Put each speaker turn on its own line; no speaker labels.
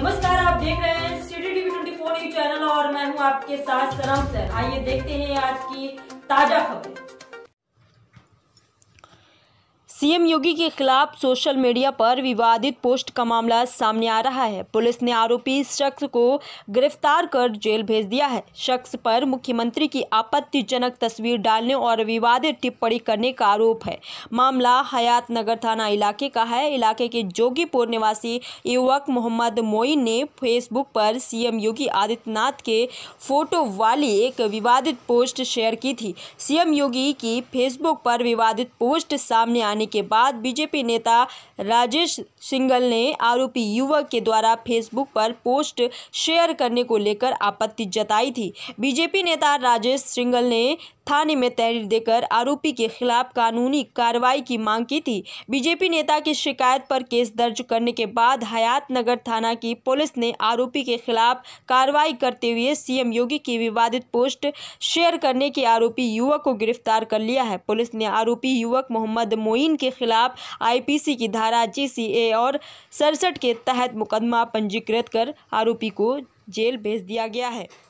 नमस्कार आप देख रहे हैं city TV twenty four channel और मैं हूं आपके साथ सरम सर आइए देखते हैं आज की ताजा खबर
सीएम योगी के खिलाफ सोशल मीडिया पर विवादित पोस्ट का मामला सामने आ रहा है पुलिस ने आरोपी शख्स को गिरफ्तार कर जेल भेज दिया है शख्स पर मुख्यमंत्री की आपत्तिजनक तस्वीर डालने और विवादित टिप्पणी करने का आरोप है मामला हयात नगर थाना इलाके का है इलाके के जोगीपुर निवासी युवक मोहम्मद मोइन ने फेसबुक पर सीएम योगी आदित्यनाथ के फोटो वाली एक विवादित पोस्ट शेयर की थी सीएम योगी की फेसबुक पर विवादित पोस्ट सामने आने होने के बाद बीजेपी नेता राजेश सिंगल ने आरोपी युवक के द्वारा फेसबुक पर पोस्ट शेयर करने को लेकर आपत्ति जताई थी बीजेपी नेता राजेश सिंगल ने थाने में तहरीर देकर आरोपी के खिलाफ कानूनी कार्रवाई की मांग की थी बीजेपी नेता की शिकायत पर केस दर्ज करने के बाद हयात नगर थाना की पुलिस ने आरोपी के खिलाफ कार्रवाई करते हुए सीएम योगी की विवादित पोस्ट शेयर करने के आरोपी युवक को गिरफ्तार कर लिया है पुलिस ने आरोपी युवक मोहम्मद मोइन के खिलाफ आई की धारा जी और सड़सठ के तहत मुकदमा पंजीकृत कर आरोपी को जेल भेज दिया गया है